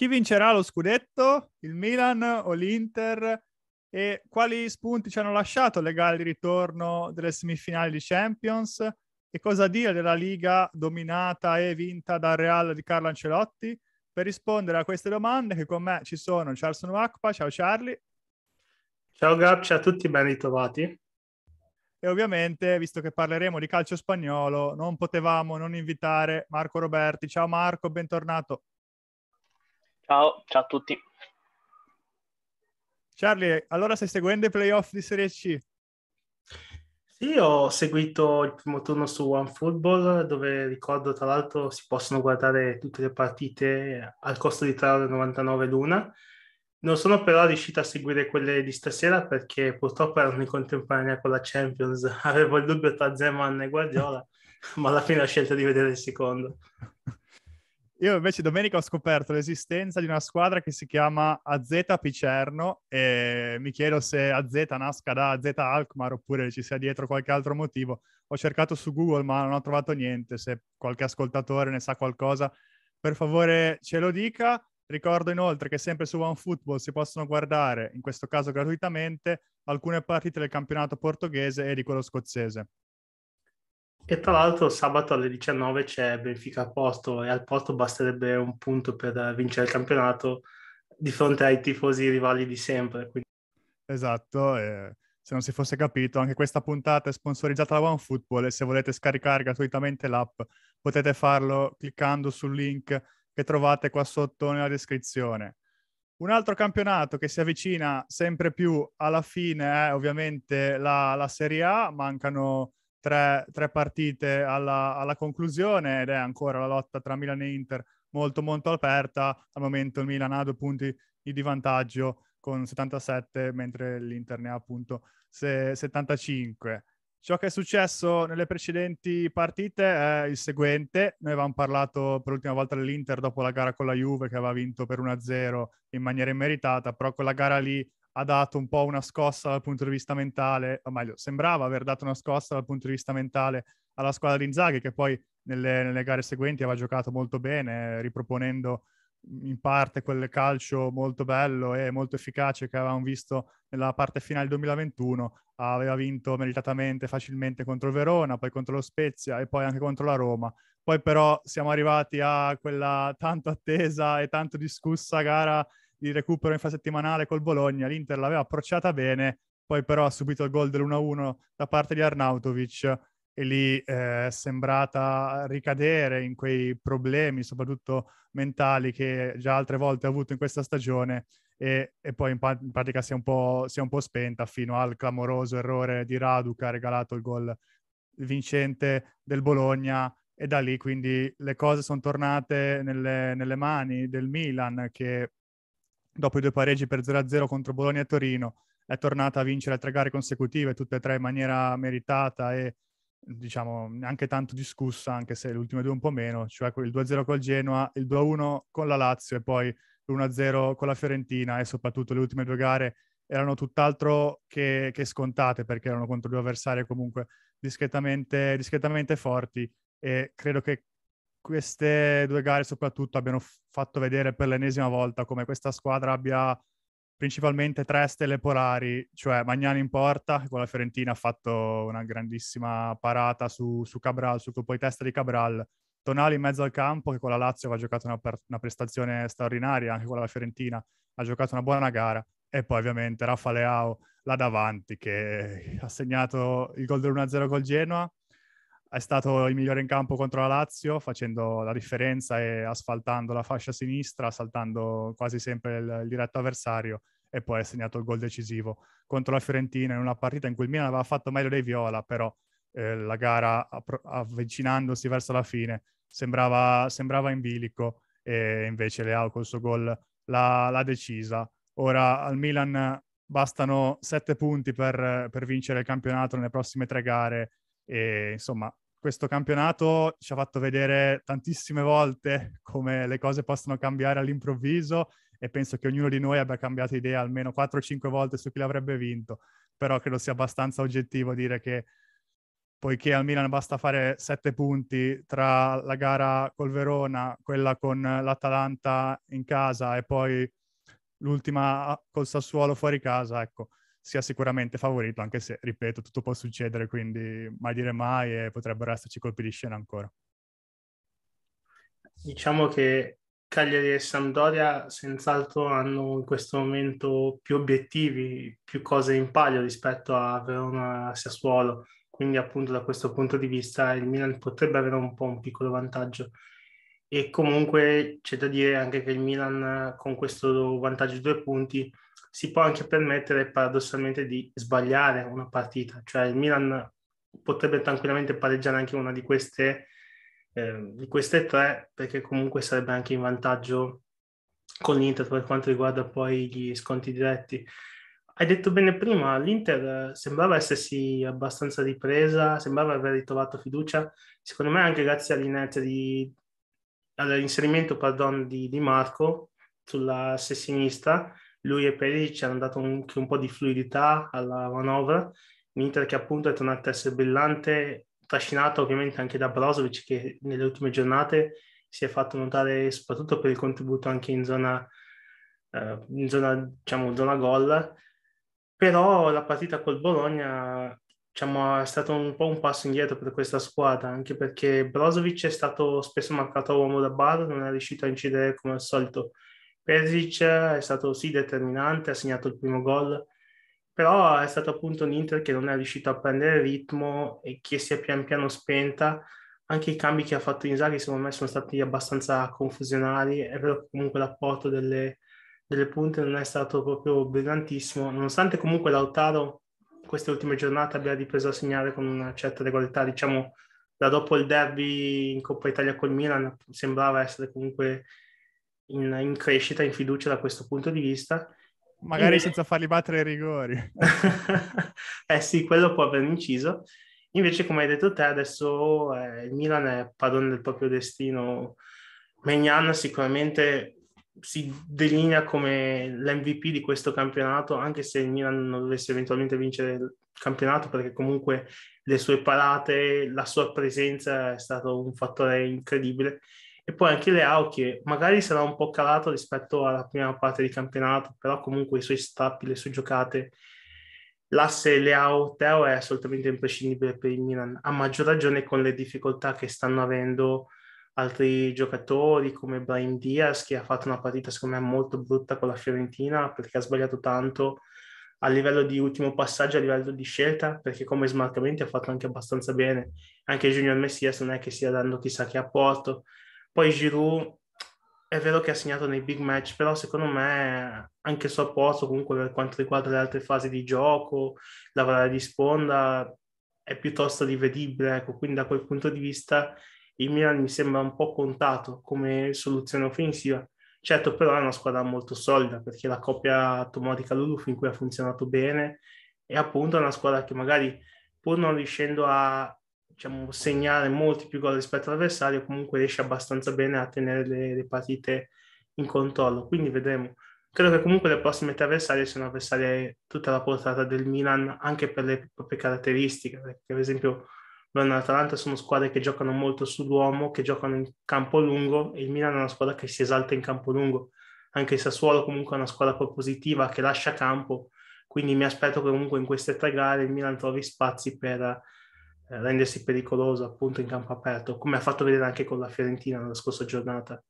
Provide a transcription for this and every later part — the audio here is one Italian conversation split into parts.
Chi vincerà lo scudetto? Il Milan o l'Inter? E quali spunti ci hanno lasciato le gare di ritorno delle semifinali di Champions? E cosa dire della Liga dominata e vinta dal Real di Carlo Ancelotti? Per rispondere a queste domande che con me ci sono Charleston Wakpa, ciao Charlie. Ciao Gab, ciao a tutti, ben ritrovati. E ovviamente, visto che parleremo di calcio spagnolo, non potevamo non invitare Marco Roberti. Ciao Marco, bentornato. Ciao, ciao a tutti. Charlie, allora stai seguendo i playoff di Serie C? Sì, ho seguito il primo turno su OneFootball, dove ricordo tra l'altro si possono guardare tutte le partite al costo di 3,99€ l'una. Non sono però riuscito a seguire quelle di stasera perché purtroppo erano in contemporanea con la Champions. Avevo il dubbio tra Zeman e Guardiola, ma alla fine ho scelto di vedere il secondo. Io invece domenica ho scoperto l'esistenza di una squadra che si chiama AZ Picerno e mi chiedo se AZ nasca da AZ Alkmaar oppure ci sia dietro qualche altro motivo. Ho cercato su Google ma non ho trovato niente, se qualche ascoltatore ne sa qualcosa per favore ce lo dica. Ricordo inoltre che sempre su OneFootball si possono guardare, in questo caso gratuitamente, alcune partite del campionato portoghese e di quello scozzese. E tra l'altro sabato alle 19 c'è Benfica a posto e al posto basterebbe un punto per vincere il campionato di fronte ai tifosi rivali di sempre. Quindi... Esatto, eh, se non si fosse capito, anche questa puntata è sponsorizzata da OneFootball e se volete scaricare gratuitamente l'app potete farlo cliccando sul link che trovate qua sotto nella descrizione. Un altro campionato che si avvicina sempre più alla fine è ovviamente la, la Serie A, mancano tre, tre partite alla, alla, conclusione ed è ancora la lotta tra Milan e Inter molto molto aperta. Al momento il Milan ha due punti di vantaggio con 77 mentre l'Inter ne ha appunto 75. Ciò che è successo nelle precedenti partite è il seguente. Noi avevamo parlato per l'ultima volta dell'Inter dopo la gara con la Juve che aveva vinto per 1-0 in maniera immeritata, però quella gara lì ha dato un po' una scossa dal punto di vista mentale, o meglio, sembrava aver dato una scossa dal punto di vista mentale alla squadra di Inzaghi, che poi nelle, nelle gare seguenti aveva giocato molto bene, riproponendo in parte quel calcio molto bello e molto efficace che avevamo visto nella parte finale 2021, aveva vinto meritatamente, facilmente contro il Verona, poi contro lo Spezia e poi anche contro la Roma. Poi però siamo arrivati a quella tanto attesa e tanto discussa gara di recupero infrasettimanale col Bologna, l'Inter l'aveva approcciata bene, poi però ha subito il gol dell'1-1 da parte di Arnautovic e lì eh, è sembrata ricadere in quei problemi, soprattutto mentali, che già altre volte ha avuto in questa stagione e, e poi in, pa- in, pratica si è, un po', si è un po' spenta fino al clamoroso errore di Radu che ha regalato il gol vincente del Bologna e da lì quindi le cose sono tornate nelle, nelle mani del Milan che dopo i due pareggi per 0-0 contro Bologna e Torino, è tornata a vincere tre gare consecutive, tutte e tre in maniera meritata e diciamo neanche tanto discussa, anche se le ultime due un po' meno, cioè il 2-0 col Genoa, il 2-1 con la Lazio e poi l'1-0 con la Fiorentina e soprattutto le ultime due gare erano tutt'altro che, che scontate perché erano contro due avversari comunque discretamente, discretamente forti e credo che queste due gare soprattutto abbiano fatto vedere per l'ennesima volta come questa squadra abbia principalmente tre stelle polari, cioè Magnani in porta, con la Fiorentina ha fatto una grandissima parata su, su Cabral, sul colpo di testa di Cabral, Tonali in mezzo al campo, che con la Lazio ha giocato una, una, prestazione straordinaria, anche con la Fiorentina ha giocato una buona gara, e poi ovviamente Rafa Leao là davanti, che ha segnato il gol del 1 0 col Genoa, è stato il migliore in campo contro la Lazio, facendo la differenza e asfaltando la fascia sinistra, saltando quasi sempre il, il diretto avversario e poi ha segnato il gol decisivo contro la Fiorentina in una partita in cui il Milan aveva fatto meglio dei Viola, però eh, la gara avvicinandosi verso la fine sembrava, sembrava in bilico e invece Leao col suo gol l'ha, l'ha decisa. Ora al Milan bastano sette punti per, per vincere il campionato nelle prossime tre gare e insomma, questo campionato ci ha fatto vedere tantissime volte come le cose possono cambiare all'improvviso e penso che ognuno di noi abbia cambiato idea almeno 4-5 volte su chi l'avrebbe vinto, però credo sia abbastanza oggettivo dire che poiché al Milan basta fare 7 punti tra la gara col Verona, quella con l'Atalanta in casa e poi l'ultima ah, col Sassuolo fuori casa, ecco sia sicuramente favorito, anche se, ripeto, tutto può succedere, quindi mai dire mai e potrebbero esserci colpi di scena ancora. Diciamo che Cagliari e Sampdoria senz'altro hanno in questo momento più obiettivi, più cose in palio rispetto a Verona e Sassuolo, quindi appunto da questo punto di vista il Milan potrebbe avere un po' un piccolo vantaggio e comunque c'è da dire anche che il Milan con questo vantaggio di due punti si può anche permettere paradossalmente di sbagliare una partita, cioè il Milan potrebbe tranquillamente pareggiare anche una di queste, eh, di queste tre, perché comunque sarebbe anche in vantaggio con l'Inter per quanto riguarda poi gli sconti diretti. Hai detto bene prima, l'Inter sembrava essersi abbastanza ripresa, sembrava aver ritrovato fiducia, secondo me anche grazie all'inerzia di, all'inserimento pardon, di, di Marco sulla sinistra lui e Perisic hanno dato anche un, un po' di fluidità alla manovra, l'Inter che appunto è tornato a essere brillante, trascinato ovviamente anche da Brozovic che nelle ultime giornate si è fatto notare soprattutto per il contributo anche in zona, eh, in zona, diciamo, zona gol, però la partita col Bologna diciamo, è stato un po' un passo indietro per questa squadra, anche perché Brozovic è stato spesso marcato a uomo da bar, non è riuscito a incidere come al solito Perisic è stato sì determinante, ha segnato il primo gol, però è stato appunto un Inter che non è riuscito a prendere ritmo e che si è pian piano spenta. Anche i cambi che ha fatto Inzaghi secondo me sono stati abbastanza confusionali, è vero che comunque l'apporto delle, delle punte non è stato proprio brillantissimo, nonostante comunque Lautaro queste ultime giornate abbia ripreso a segnare con una certa regolarità, diciamo da dopo il derby in Coppa Italia col Milan sembrava essere comunque in, in crescita, in fiducia da questo punto di vista. Magari Invece... senza fargli battere i rigori. eh sì, quello può aver inciso. Invece, come hai detto te, adesso eh, il Milan è padrone del proprio destino. Megnan sicuramente si delinea come l'MVP di questo campionato, anche se il Milan non dovesse eventualmente vincere il campionato, perché comunque le sue parate, la sua presenza è stato un fattore incredibile e poi anche Leao che magari sarà un po' calato rispetto alla prima parte di campionato, però comunque i suoi strappi, le sue giocate, l'asse Leao-Teo è assolutamente imprescindibile per il Milan, a maggior ragione con le difficoltà che stanno avendo altri giocatori come Brian Diaz che ha fatto una partita secondo me molto brutta con la Fiorentina perché ha sbagliato tanto a livello di ultimo passaggio, a livello di scelta, perché come smarcamenti ha fatto anche abbastanza bene. Anche Junior Messias non è che stia dando chissà che apporto, poi Giroud è vero che ha segnato nei big match, però secondo me anche il suo posto, comunque per quanto riguarda le altre fasi di gioco, la lavorare di sponda, è piuttosto rivedibile. Ecco. Quindi da quel punto di vista il Milan mi sembra un po' contato come soluzione offensiva. Certo, però è una squadra molto solida perché la coppia automatica calulu fin qui ha funzionato bene e appunto è una squadra che magari pur non riuscendo a diciamo, segnare molti più gol rispetto all'avversario, comunque riesce abbastanza bene a tenere le, le partite in controllo. Quindi vedremo. Credo che comunque le prossime tre avversarie siano avversarie tutta la portata del Milan, anche per le proprie caratteristiche, perché ad esempio Verona e Atalanta sono squadre che giocano molto sull'uomo, che giocano in campo lungo, e il Milan è una squadra che si esalta in campo lungo. Anche il Sassuolo comunque è una squadra propositiva che lascia campo, quindi mi aspetto che comunque in queste tre gare il Milan trovi spazi per eh, rendersi pericoloso appunto in campo aperto, come ha fatto vedere anche con la Fiorentina nella scorsa giornata.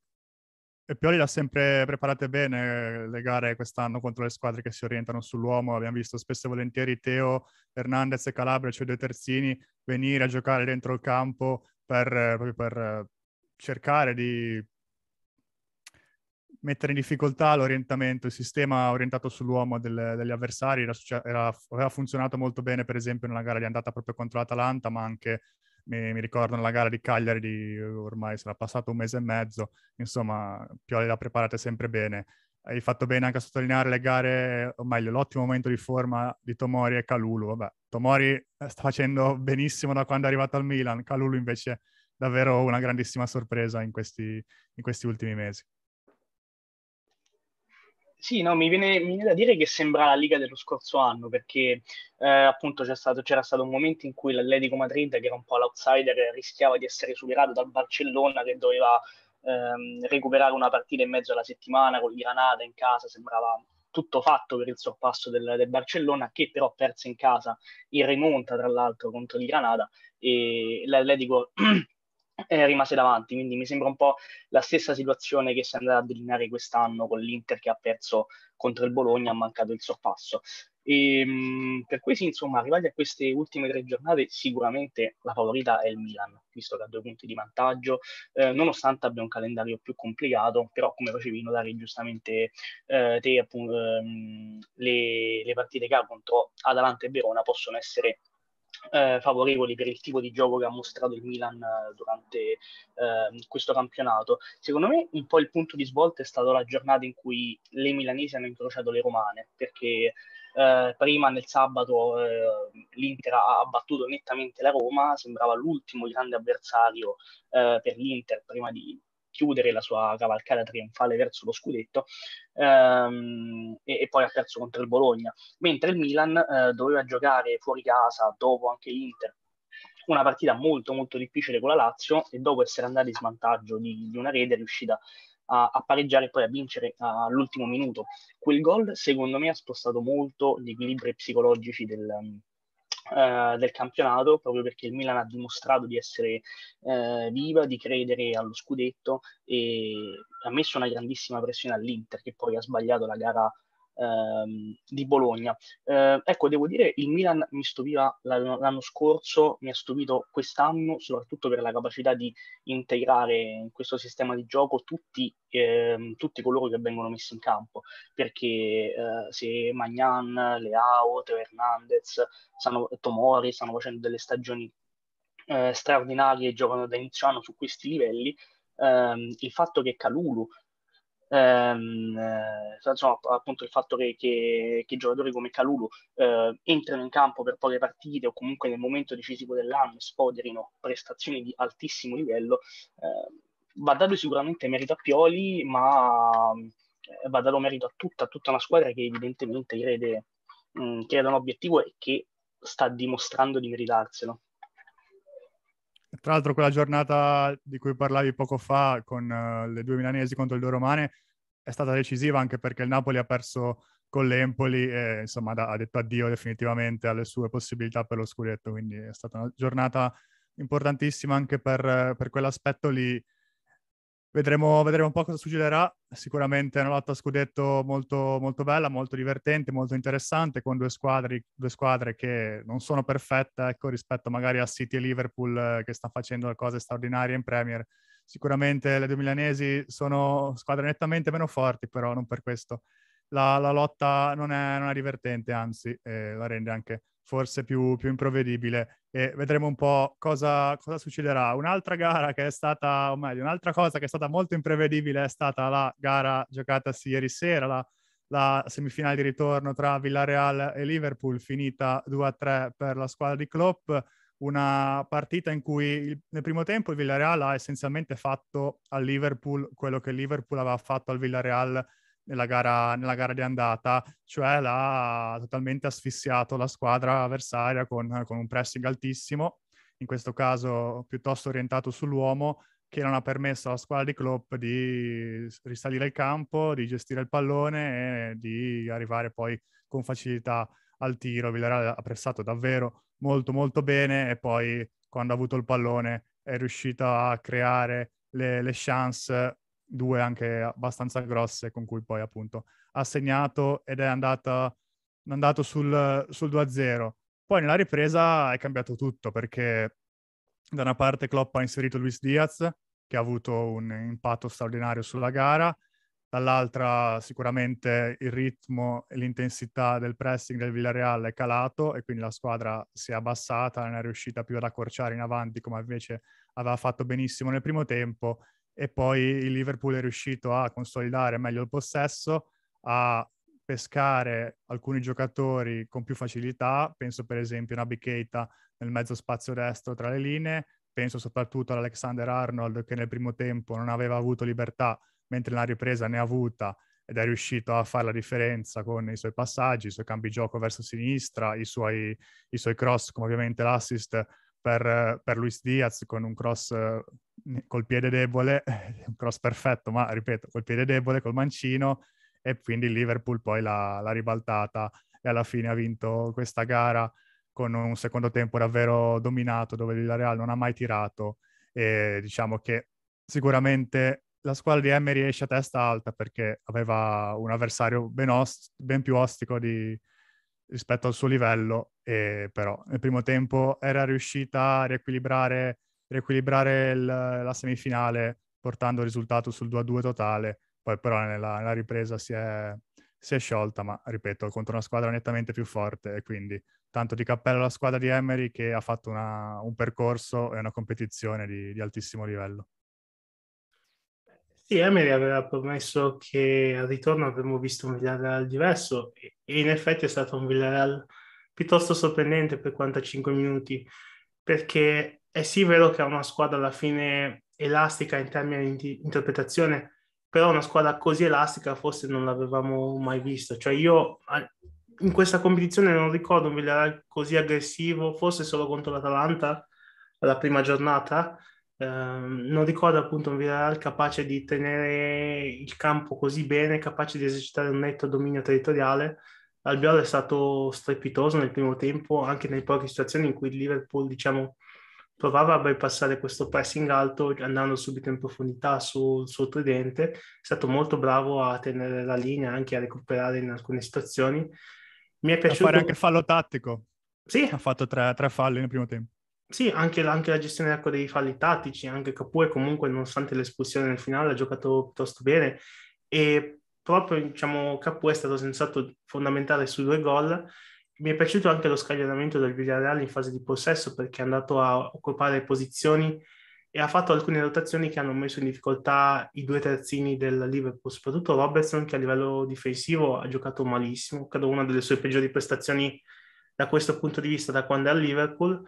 E Pioli l'ha sempre preparate bene eh, le gare quest'anno contro le squadre che si orientano sull'uomo. Abbiamo visto spesso e volentieri Teo, Hernandez e Calabria, cioè due terzini, venire a giocare dentro il campo per, eh, per cercare di mettere in difficoltà l'orientamento, il sistema orientato sull'uomo del, degli avversari era, era, aveva funzionato molto bene per esempio nella gara di andata proprio contro l'Atalanta, ma anche mi, mi, ricordo nella gara di Cagliari di ormai sarà passato un mese e mezzo, insomma Pioli l'ha preparata sempre bene. Hai fatto bene anche a sottolineare le gare, o meglio l'ottimo momento di forma di Tomori e Calulu. Vabbè, Tomori eh, sta facendo benissimo da quando è arrivato al Milan, Calulu invece davvero una grandissima sorpresa in questi, in questi ultimi mesi. Sì, no, mi viene, mi viene, da dire che sembra la Liga dello scorso anno, perché eh, appunto stato, c'era stato un momento in cui l'Atletico Madrid, che era un po' l'outsider, rischiava di essere superato dal Barcellona che doveva ehm, recuperare una partita in mezzo alla settimana con il Granada in casa, sembrava tutto fatto per il sorpasso del, del Barcellona, che però perse in casa in rimonta, tra l'altro, contro il Granada e l'Atletico eh, rimase davanti, quindi mi sembra un po' la stessa situazione che si è andata a delineare quest'anno con l'Inter che ha perso contro il Bologna, ha mancato il sorpasso. E, ehm, mh, per cui sì, insomma, arrivati a queste ultime tre giornate, sicuramente la favorita è il Milan, visto che ha due punti di vantaggio, eh, nonostante abbia un calendario più complicato, però come facevi notare giustamente eh, te, appunto, ehm, le, le partite che ha contro Atalanta e Verona possono essere eh, favorevoli per il tipo di gioco che ha mostrato il Milan eh, durante eh, questo campionato. Secondo me un po' il punto di svolta è stata la giornata in cui le milanesi hanno incrociato le romane, perché eh, prima nel sabato eh, l'Inter ha battuto nettamente la Roma, sembrava l'ultimo grande avversario per l'Inter prima di chiudere la sua cavalcata trionfale verso lo scudetto ehm, e, e, poi ha perso contro il Bologna, mentre il Milan eh, doveva giocare fuori casa dopo anche l'Inter una partita molto molto difficile con la Lazio e dopo essere andati in svantaggio di, di una rete è riuscita a, a, pareggiare e poi a vincere all'ultimo minuto. Quel gol, secondo me, ha spostato molto gli equilibri psicologici del, eh, del campionato, proprio perché il Milan ha dimostrato di essere eh, viva, di credere allo scudetto e ha messo una grandissima pressione all'Inter, che poi ha sbagliato la gara ehm, di Bologna. Eh, ecco, devo dire, il Milan mi stupiva l'anno, l'anno scorso, mi ha stupito quest'anno, soprattutto per la capacità di integrare in questo sistema di gioco tutti, ehm, tutti coloro che vengono messi in campo, perché eh, se Magnan, Leao, Teo Hernandez, stanno, Tomori stanno facendo delle stagioni eh, straordinarie, giocano da inizio anno su questi livelli, ehm, il fatto che Calulu ehm, insomma, eh, appunto il fatto che, che, che giocatori come Calulu eh, entrano in campo per poche partite o comunque nel momento decisivo dell'anno spoderino prestazioni di altissimo livello, eh, va dato sicuramente merito a Pioli, ma va eh, dato merito a tutta, a tutta una squadra che evidentemente crede, mh, mm, crede a un obiettivo e che sta dimostrando di meritarselo. Tra l'altro quella giornata di cui parlavi poco fa con uh, le due milanesi contro il due romane è stata decisiva anche perché il Napoli ha perso con l'Empoli e insomma da, ha detto addio definitivamente alle sue possibilità per lo scudetto, quindi è stata una giornata importantissima anche per, per quell'aspetto lì Vedremo, vedremo, un po' cosa succederà. Sicuramente è una lotta a scudetto molto, molto bella, molto divertente, molto interessante, con due squadre, due squadre che non sono perfette ecco, rispetto magari a City e Liverpool eh, che stanno facendo cose straordinarie in Premier. Sicuramente le due milanesi sono squadre nettamente meno forti, però non per questo. La, la lotta non è, non è, divertente, anzi eh, la rende anche forse più, più imprevedibile e vedremo un po' cosa, cosa, succederà. Un'altra gara che è stata, o meglio, un'altra cosa che è stata molto imprevedibile è stata la gara giocatasi ieri sera, la, la semifinale di ritorno tra Villarreal e Liverpool, finita 2-3 per la squadra di Klopp. Una partita in cui il, nel primo tempo il Villarreal ha essenzialmente fatto al Liverpool quello che il Liverpool aveva fatto al Villarreal nella gara, nella gara di andata, cioè l'ha totalmente asfissiato la squadra avversaria con, con un pressing altissimo, in questo caso piuttosto orientato sull'uomo, che non ha permesso alla squadra di Klopp di risalire il campo, di gestire il pallone e di arrivare poi con facilità al tiro. Villarreal ha pressato davvero molto molto bene e poi quando ha avuto il pallone è riuscito a creare le, le chance due anche abbastanza grosse con cui poi appunto ha segnato ed è andata, andato sul, sul 2-0. Poi nella ripresa è cambiato tutto perché da una parte Klopp ha inserito Luis Diaz che ha avuto un impatto straordinario sulla gara, dall'altra sicuramente il ritmo e l'intensità del pressing del Villarreal è calato e quindi la squadra si è abbassata, non è riuscita più ad accorciare in avanti come invece aveva fatto benissimo nel primo tempo e poi il Liverpool è riuscito a consolidare meglio il possesso, a pescare alcuni giocatori con più facilità, penso per esempio una Bicata nel mezzo spazio destro tra le linee, penso soprattutto all'Alexander Arnold che nel primo tempo non aveva avuto libertà, mentre nella ripresa ne ha avuta ed è riuscito a fare la differenza con i suoi passaggi, i suoi cambi gioco verso sinistra, i suoi, i suoi cross, come ovviamente l'assist per, per Luis Diaz con un cross eh, col piede debole, un cross perfetto, ma ripeto, col piede debole, col mancino, e quindi il Liverpool poi l'ha, l'ha ribaltata e alla fine ha vinto questa gara con un secondo tempo davvero dominato dove il Real non ha mai tirato e diciamo che sicuramente la squadra di Emery esce a testa alta perché aveva un avversario ben, ost- ben più ostico di, rispetto al suo livello, e però nel primo tempo era riuscita a riequilibrare, riequilibrare il, la semifinale portando il risultato sul 2-2 totale, poi però nella, nella ripresa si è, si è, sciolta, ma ripeto, contro una squadra nettamente più forte e quindi tanto di cappello alla squadra di Emery che ha fatto una, un percorso e una competizione di, di altissimo livello. Sì, Emery aveva promesso che al ritorno avremmo visto un Villarreal diverso e e in effetti è stato un Villarreal piuttosto sorprendente per 45 minuti, perché è sì vero che è una squadra alla fine elastica in termini di interpretazione, però una squadra così elastica forse non l'avevamo mai vista. Cioè io in questa competizione non ricordo un Villarreal così aggressivo, forse solo contro l'Atalanta alla prima giornata, ehm, non ricordo appunto un Villarreal capace di tenere il campo così bene, capace di esercitare un netto dominio territoriale Albiol è stato strepitoso nel primo tempo, anche nelle poche situazioni in cui il Liverpool, diciamo, provava a bypassare questo pressing alto andando subito in profondità sul suo tridente, è stato molto bravo a tenere la linea, anche a recuperare in alcune situazioni. Mi è piaciuto... A fare anche fallo tattico. Sì. Ha fatto tre, tre falli nel primo tempo. Sì, anche, anche la gestione ecco, dei falli tattici, anche Capue comunque nonostante l'espulsione nel finale ha giocato piuttosto bene e proprio diciamo, Capu è stato sensato fondamentale su due gol. Mi è piaciuto anche lo scaglionamento del Villarreal in fase di possesso perché è andato a occupare posizioni e ha fatto alcune rotazioni che hanno messo in difficoltà i due terzini del Liverpool, soprattutto Robertson che a livello difensivo ha giocato malissimo, credo una delle sue peggiori prestazioni da questo punto di vista da quando è al Liverpool.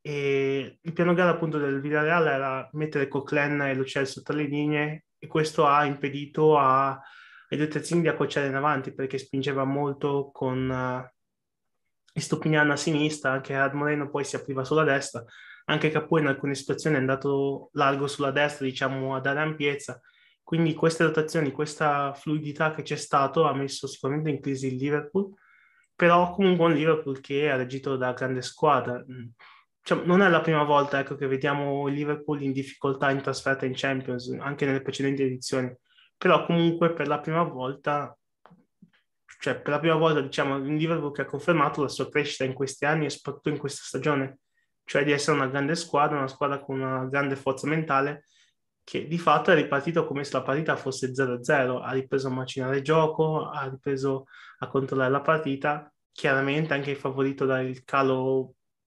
E il piano gara appunto del Villarreal era mettere Coquelin e Lo tra le linee e questo ha impedito a Educazione a cocciare in avanti perché spingeva molto con uh, eh, Stupiniano a sinistra, anche Ad Moreno poi si apriva sulla destra, anche Capù in alcune situazioni è andato largo sulla destra, diciamo, a dare ampiezza. Quindi queste rotazioni, questa fluidità che c'è stato ha messo sicuramente in crisi il Liverpool, però comunque un Liverpool che ha reggito da grande squadra. Mm. Cioè, non è la prima volta ecco, che vediamo il Liverpool in difficoltà in trasferta in Champions, anche nelle precedenti edizioni però comunque per la prima volta, cioè per la prima volta diciamo un Liverpool che ha confermato la sua crescita in questi anni e soprattutto in questa stagione, cioè di essere una grande squadra, una squadra con una grande forza mentale che di fatto è ripartito come se la partita fosse 0-0, ha ripreso a macinare il gioco, ha ripreso a controllare la partita, chiaramente anche favorito dal calo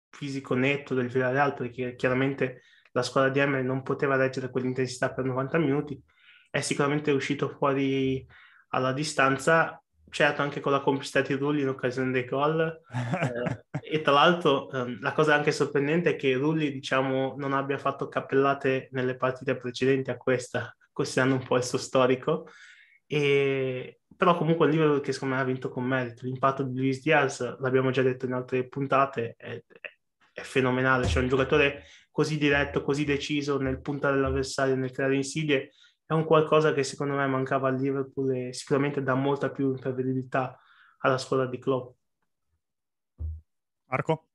fisico netto del Villarreal perché chiaramente la squadra di Emery non poteva reggere quell'intensità per 90 minuti, è sicuramente uscito fuori alla distanza, certo anche con la complicità di Rulli in occasione dei gol. Eh, e tra l'altro eh, la cosa anche sorprendente è che Rulli diciamo, non abbia fatto cappellate nelle partite precedenti a questa, considerando un po' il suo storico. E, però comunque il livello che secondo me ha vinto con merito. L'impatto di Luis Diaz, l'abbiamo già detto in altre puntate, è, è fenomenale. C'è cioè, un giocatore così diretto, così deciso nel puntare l'avversario, nel creare insidie, è un qualcosa che secondo me mancava al Liverpool e sicuramente dà molta più imprevedibilità alla squadra di Klopp. Marco?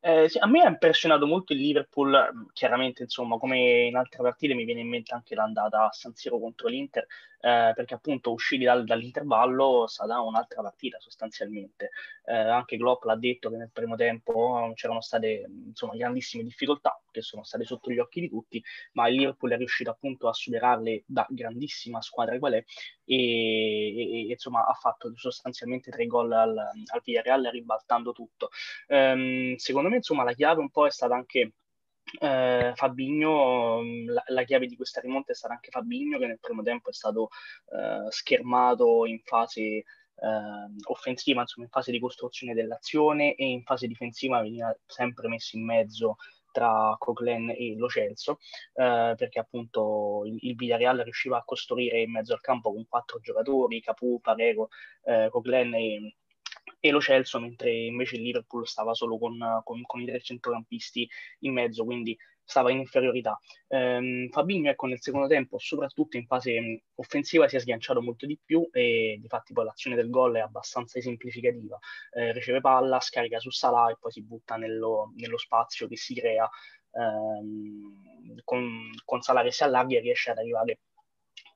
Eh, sì, a me ha impressionato molto il Liverpool, mm, chiaramente insomma come in altre partite mi viene in mente anche l'andata a San Siro contro l'Inter, eh, perché appunto uscivi dal, dall'intervallo sarà un'altra partita sostanzialmente. Eh, anche Glopp l'ha detto che nel primo tempo eh, c'erano state insomma, grandissime difficoltà che sono state sotto gli occhi di tutti, ma il Liverpool è riuscito appunto a superarle da grandissima squadra qual è e, e insomma ha fatto sostanzialmente tre gol al, al Villarreal ribaltando tutto. Um, secondo me insomma la chiave un po' è stata anche eh, Fabigno, mm, la, la, chiave di questa rimonta è stata anche Fabigno che nel primo tempo è stato eh, schermato in fase Uh, offensiva, insomma in fase di costruzione dell'azione e in fase difensiva veniva sempre messo in mezzo tra Coglen e Lo Celso, uh, perché appunto il, il Villarreal riusciva a costruire in mezzo al campo con quattro giocatori, Capu, Parego, eh, Coglen e, e lo Celso, mentre invece il Liverpool stava solo con, con, con i tre centrocampisti in mezzo, quindi stava in inferiorità. Ehm, Fabinho, ecco, nel secondo tempo, soprattutto in fase mm, offensiva, si è sganciato molto di più e di fatti poi l'azione del gol è abbastanza esemplificativa. Eh, riceve palla, scarica su Salah e poi si butta nello, nello spazio che si crea ehm, con, con Salah che si allarga e riesce ad arrivare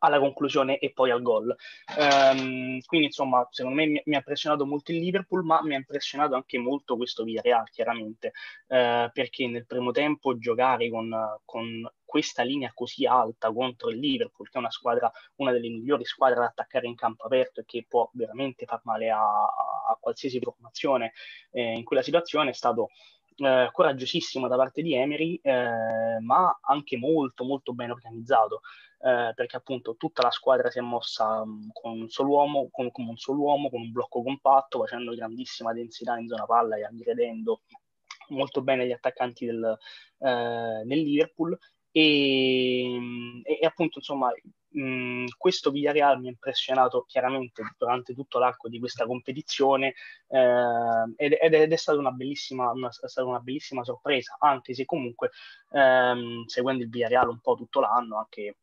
alla conclusione e poi al gol. Um, quindi insomma, secondo me mi, mi, ha impressionato molto il Liverpool, ma mi ha impressionato anche molto questo Villarreal, chiaramente, uh, perché nel primo tempo giocare con, con questa linea così alta contro il Liverpool, che è una squadra, una delle migliori squadre da attaccare in campo aperto e che può veramente far male a, a, a qualsiasi formazione eh, in quella situazione, è stato eh, coraggiosissimo da parte di Emery, eh, ma anche molto molto ben organizzato, eh, perché appunto tutta la squadra si è mossa mh, mm, con un solo uomo, con, con, un solo uomo, con un blocco compatto, facendo grandissima densità in zona palla e aggredendo molto bene gli attaccanti del, eh, del Liverpool mm, e, e appunto insomma mh, questo Villarreal mi ha impressionato chiaramente durante tutto l'arco di questa competizione eh, ed, ed, è stata una bellissima, una, stata una bellissima sorpresa, anche se comunque ehm, seguendo il Villarreal un po' tutto l'anno, anche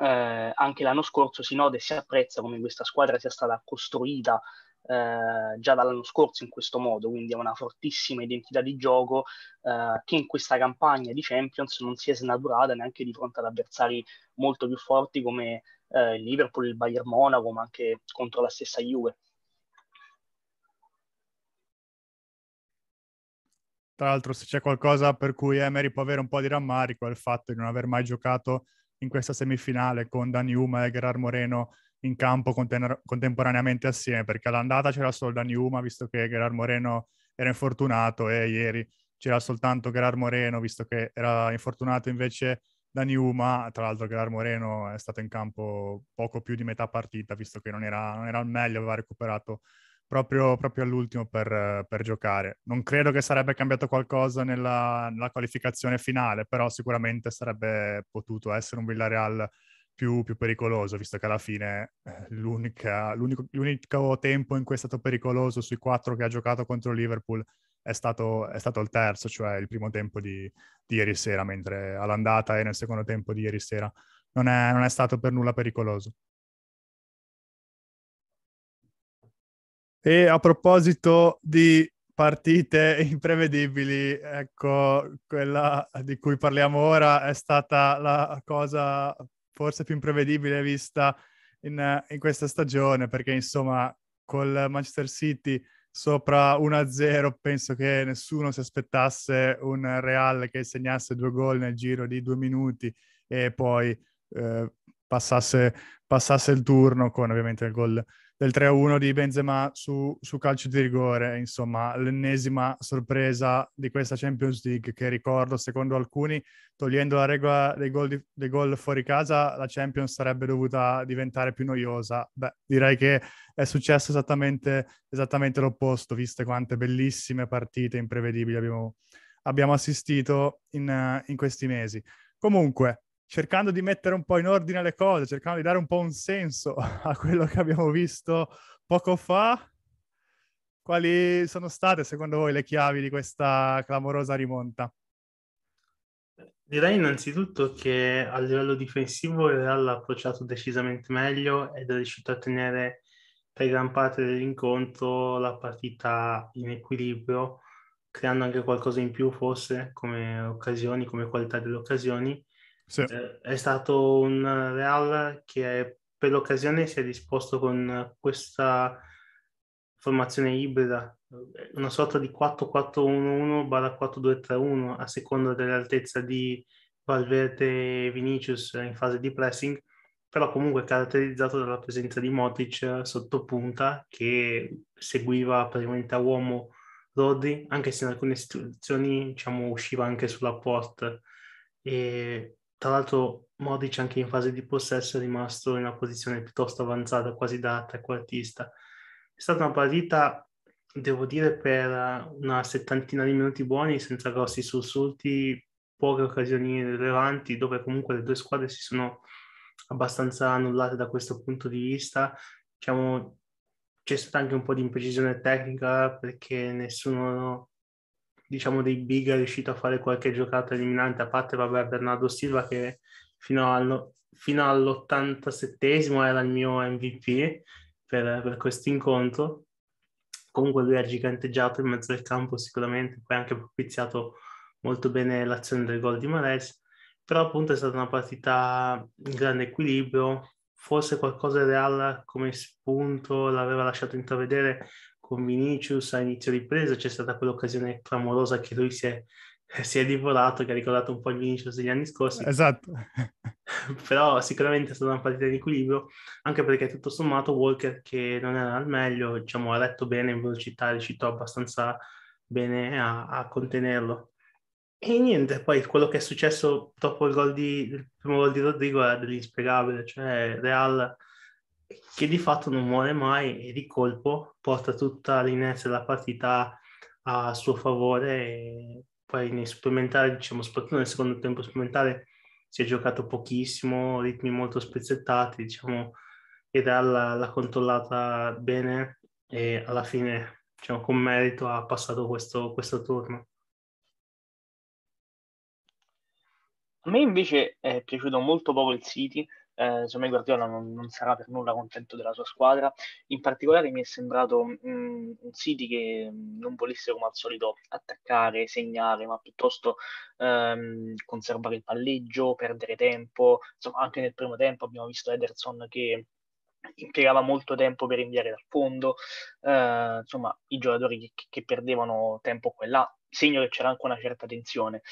eh, anche l'anno scorso si nota e si apprezza come questa squadra sia stata costruita eh, già dall'anno scorso in questo modo, quindi ha una fortissima identità di gioco eh, che in questa campagna di Champions non si è snaturata neanche di fronte ad avversari molto più forti come eh, Liverpool, il Bayern Monaco, ma anche contro la stessa Juve. Tra l'altro, se c'è qualcosa per cui Emery può avere un po' di rammarico è il fatto di non aver mai giocato in questa semifinale con Dani Uma e Gerard Moreno in campo conten- contemporaneamente assieme, perché all'andata c'era solo Daniuma, visto che Gerard Moreno era infortunato e ieri c'era soltanto Gerard Moreno, visto che era infortunato invece Daniuma. Tra l'altro Gerard Moreno è stato in campo poco più di metà partita, visto che non era, non era al meglio, aveva recuperato proprio, proprio all'ultimo per, per, giocare. Non credo che sarebbe cambiato qualcosa nella, nella qualificazione finale, però sicuramente sarebbe potuto essere un Villarreal più, più pericoloso, visto che alla fine eh, l'unico, tempo in cui è stato pericoloso sui quattro che ha giocato contro Liverpool è stato, è stato il terzo, cioè il primo tempo di, di, ieri sera, mentre all'andata e nel secondo tempo di ieri sera non è, non è stato per nulla pericoloso. E a proposito di partite imprevedibili, ecco, quella di cui parliamo ora è stata la cosa forse più imprevedibile vista in, in questa stagione, perché insomma col Manchester City sopra 1-0 penso che nessuno si aspettasse un Real che segnasse due gol nel giro di due minuti e poi eh, passasse, passasse, il turno con ovviamente il gol del 3-1 di Benzema su, su, calcio di rigore, insomma l'ennesima sorpresa di questa Champions League che ricordo secondo alcuni, togliendo la regola dei gol, di, dei gol fuori casa, la Champions sarebbe dovuta diventare più noiosa. Beh, direi che è successo esattamente, esattamente l'opposto, viste quante bellissime partite imprevedibili abbiamo, abbiamo assistito in, in questi mesi. Comunque, cercando di mettere un po' in ordine le cose, cercando di dare un po' un senso a quello che abbiamo visto poco fa. Quali sono state secondo voi le chiavi di questa clamorosa rimonta? Direi innanzitutto che a livello difensivo il Real ha approcciato decisamente meglio ed è riuscito a tenere per gran parte dell'incontro la partita in equilibrio, creando anche qualcosa in più forse come occasioni, come qualità delle occasioni sì. Eh, è stato un Real che per l'occasione si è disposto con questa formazione ibrida, una sorta di 4-4-1-1-4-2-3-1 barra a seconda dell'altezza di Valverde e Vinicius in fase di pressing, però comunque caratterizzato dalla presenza di Motic sotto punta che seguiva praticamente a uomo Rodri, anche se in alcune situazioni diciamo, usciva anche sulla porta. E tra l'altro Modic anche in fase di possesso è rimasto in una posizione piuttosto avanzata, quasi da trequartista. È stata una partita, devo dire, per una settantina di minuti buoni, senza grossi sussulti, poche occasioni rilevanti, dove comunque le due squadre si sono abbastanza annullate da questo punto di vista. Diciamo, c'è stata anche un po' di imprecisione tecnica perché nessuno diciamo dei big è riuscito a fare qualche giocata eliminante, a parte vabbè, Bernardo Silva che fino, al, fino all'87esimo era il mio MVP per, per questo incontro. Comunque lui ha giganteggiato in mezzo al campo sicuramente, poi ha anche propiziato molto bene l'azione del gol di Mares, però appunto è stata una partita in grande equilibrio, forse qualcosa Real come spunto l'aveva lasciato intravedere con Vinicius a inizio ripresa, c'è stata quell'occasione clamorosa che lui si è, si è divorato, che ha ricordato un po' il Vinicius degli anni scorsi. Esatto. Però sicuramente è stata una partita di equilibrio, anche perché tutto sommato Walker, che non era al meglio, diciamo, ha retto bene in velocità, è riuscito abbastanza bene a, a contenerlo. E niente, poi quello che è successo dopo il, gol di, il primo gol di Rodrigo è dell'inspiegabile, cioè Real che di fatto non muore mai e di colpo porta tutta l'inerzia della partita a suo favore e poi nei supplementari, diciamo soprattutto nel secondo tempo supplementare, si è giocato pochissimo, ritmi molto spezzettati, diciamo, ed alla, l'ha controllata bene e alla fine, diciamo, con merito ha passato questo, questo turno. A me invece è piaciuto molto poco il City, eh, secondo me Guardiola non, non, sarà per nulla contento della sua squadra. In particolare mi è sembrato mh, mm, City che mm, non volesse come al solito attaccare, segnare, ma piuttosto ehm, conservare il palleggio, perdere tempo. Insomma, anche nel primo tempo abbiamo visto Ederson che impiegava molto tempo per inviare dal fondo, eh, insomma i giocatori che, che perdevano tempo qua e là, segno che c'era anche una certa tensione.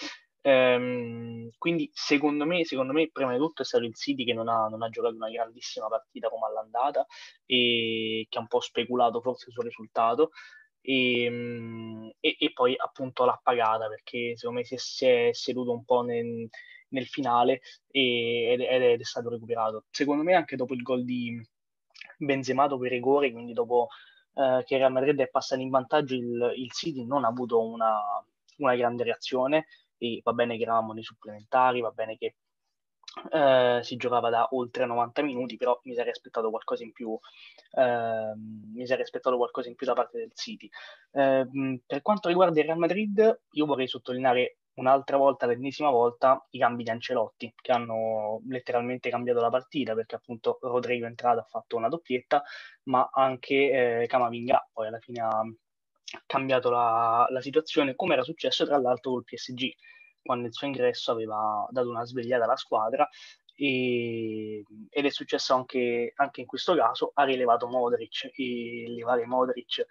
Ehm, quindi secondo me, secondo me, prima di tutto è stato il City che non ha, non ha, giocato una grandissima partita come all'andata e che ha un po' speculato forse sul risultato e, ehm, e, e poi appunto l'ha pagata perché secondo me si è, si è seduto un po' nel, nel finale e, ed, ed, è stato recuperato. Secondo me anche dopo il gol di Benzema dopo i rigori, quindi dopo eh, che Real Madrid è passato in vantaggio, il, il City non ha avuto una, una grande reazione e va bene che eravamo nei supplementari, va bene che eh, si giocava da oltre 90 minuti, però mi sarei aspettato qualcosa in più, eh, mi sarei aspettato qualcosa in più da parte del City. Eh, per quanto riguarda il Real Madrid, io vorrei sottolineare un'altra volta, l'ennesima volta, i cambi di Ancelotti, che hanno letteralmente cambiato la partita, perché appunto Rodrigo è entrato, ha fatto una doppietta, ma anche eh, Camavinga poi alla fine ha cambiato la, la situazione, come era successo tra l'altro col PSG, quando il suo ingresso aveva dato una svegliata alla squadra e, ed è successo anche, anche, in questo caso, ha rilevato Modric e levare Modric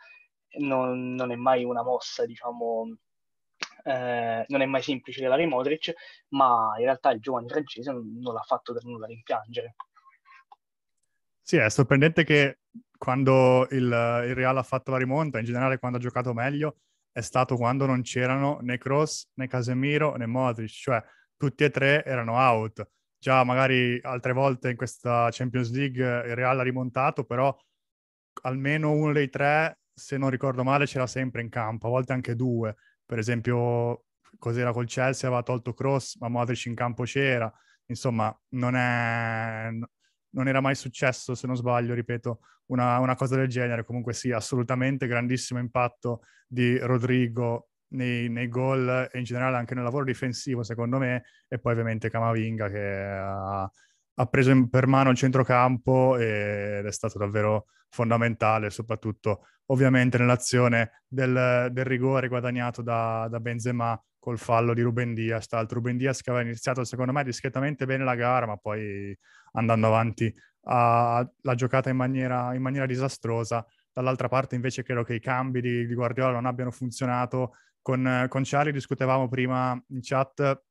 non, non è mai una mossa, diciamo, eh, non è mai semplice levare Modric, ma in realtà il giovane francese non, non l'ha fatto per nulla rimpiangere. Sì, è sorprendente che quando il, il, Real ha fatto la rimonta, in generale quando ha giocato meglio, è stato quando non c'erano né Cross, né Casemiro, né Modric, cioè tutti e tre erano out. Già magari altre volte in questa Champions League eh, il Real ha rimontato, però almeno uno dei tre, se non ricordo male, c'era sempre in campo, a volte anche due. Per esempio, cos'era col Chelsea, aveva tolto Cross, ma Modric in campo c'era. Insomma, non è non era mai successo, se non sbaglio, ripeto, una, una cosa del genere. Comunque sì, assolutamente grandissimo impatto di Rodrigo nei, nei gol e in generale anche nel lavoro difensivo, secondo me, e poi ovviamente Camavinga che ha, ha preso per mano il centrocampo ed è stato davvero fondamentale, soprattutto ovviamente nell'azione del, del rigore guadagnato da, da, Benzema col fallo di Ruben Dias. tra l'altro Ruben Dias che aveva iniziato secondo me discretamente bene la gara, ma poi andando avanti a, l'ha giocata in maniera, in maniera disastrosa. Dall'altra parte invece credo che i cambi di, di Guardiola non abbiano funzionato. Con, con Charlie discutevamo prima in chat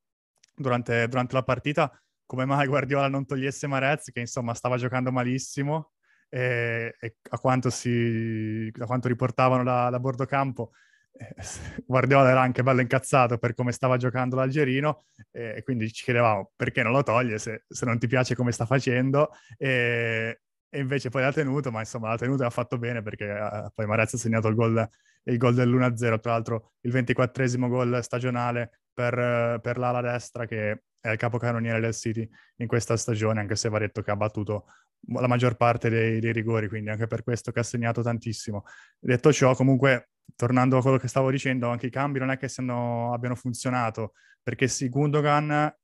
durante, durante la partita come mai Guardiola non togliesse Marez, che insomma stava giocando malissimo e, e a, quanto si, a, quanto riportavano da, da bordo campo, eh, Guardiola era anche bello incazzato per come stava giocando l'Algerino e quindi ci chiedevamo perché non lo toglie se, se non ti piace come sta facendo e, e, invece poi l'ha tenuto ma insomma l'ha tenuto e ha fatto bene perché uh, poi Marezza ha segnato il gol, il gol, dell'1-0 tra l'altro il 24 gol stagionale per, per l'ala destra che è il capocannoniere del City in questa stagione anche se va detto che ha battuto la maggior parte dei, dei, rigori, quindi anche per questo che ha segnato tantissimo. Detto ciò, comunque, tornando a quello che stavo dicendo, anche i cambi non è che siano, abbiano funzionato, perché sì, Gundogan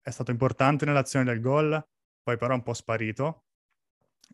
è stato importante nell'azione del gol, poi però è un po' sparito.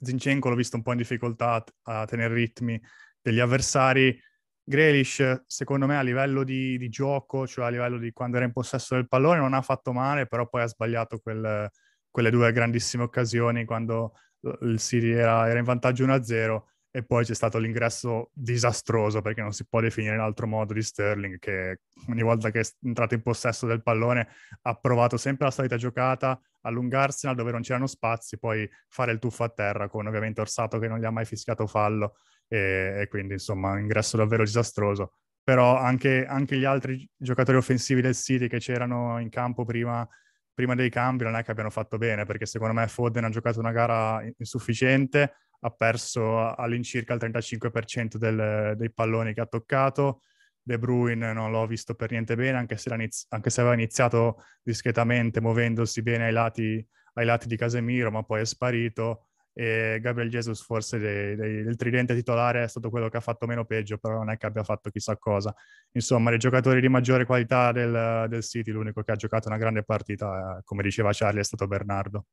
Zinchenko l'ho visto un po' in difficoltà a tenere ritmi degli avversari. Grealish, secondo me, a livello di, di gioco, cioè a livello di quando era in possesso del pallone, non ha fatto male, però poi ha sbagliato quel, quelle due grandissime occasioni quando eh, il City era, era in vantaggio 1-0 e poi c'è stato l'ingresso disastroso perché non si può definire in altro modo di Sterling che ogni volta che è entrato in possesso del pallone ha provato sempre la solita giocata, allungarsi dove non c'erano spazi, poi fare il tuffo a terra con ovviamente Orsato che non gli ha mai fischiato fallo e, e quindi insomma un ingresso davvero disastroso. Però anche, anche, gli altri giocatori offensivi del City che c'erano in campo prima prima dei cambi non è che abbiano fatto bene, perché secondo me Foden ha giocato una gara insufficiente, ha perso all'incirca il 35% del, dei palloni che ha toccato, De Bruyne non l'ho visto per niente bene, anche se, anche se aveva iniziato discretamente muovendosi bene ai lati, ai lati, di Casemiro, ma poi è sparito e Gabriel Jesus forse il tridente titolare è stato quello che ha fatto meno peggio, però non è che abbia fatto chissà cosa. Insomma, i giocatori di maggiore qualità del, del City, l'unico che ha giocato una grande partita, come diceva Charlie, è stato Bernardo.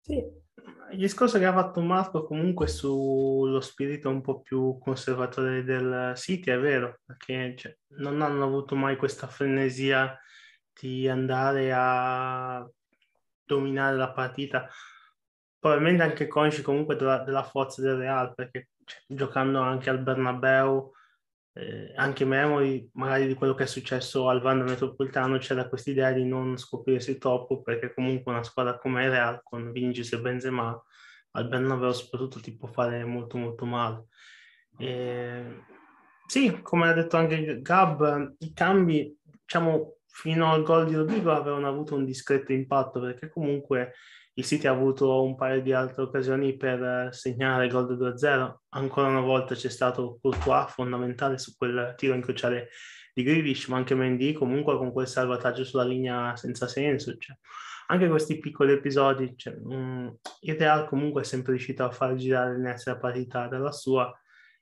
Sì, il discorso che ha fatto Marco comunque sullo spirito un po' più conservatore del City è vero, perché cioè, non hanno avuto mai questa frenesia di andare a dominare la partita, probabilmente anche consci comunque della, della forza del Real, perché cioè, giocando anche al Bernabeu, eh, anche memori magari di quello che è successo al Vanda Metropolitano, c'era questa idea di non scoprirsi troppo, perché comunque una squadra come il Real, con Vinicius e Benzema, al Bernabeu soprattutto ti può fare molto molto male. E... Sì, come ha detto anche Gab, i cambi diciamo, fino al gol di Rodrigo avevano avuto un discreto impatto perché comunque il City ha avuto un paio di altre occasioni per eh, segnare il gol del 2-0. Ancora una volta c'è stato Courtois fondamentale su quel tiro incrociale di Grealish, ma anche Mendy comunque con quel salvataggio sulla linea senza senso. Cioè. Anche questi piccoli episodi, cioè, mh, mm, il Real comunque è sempre riuscito a far girare l'inizio della partita dalla sua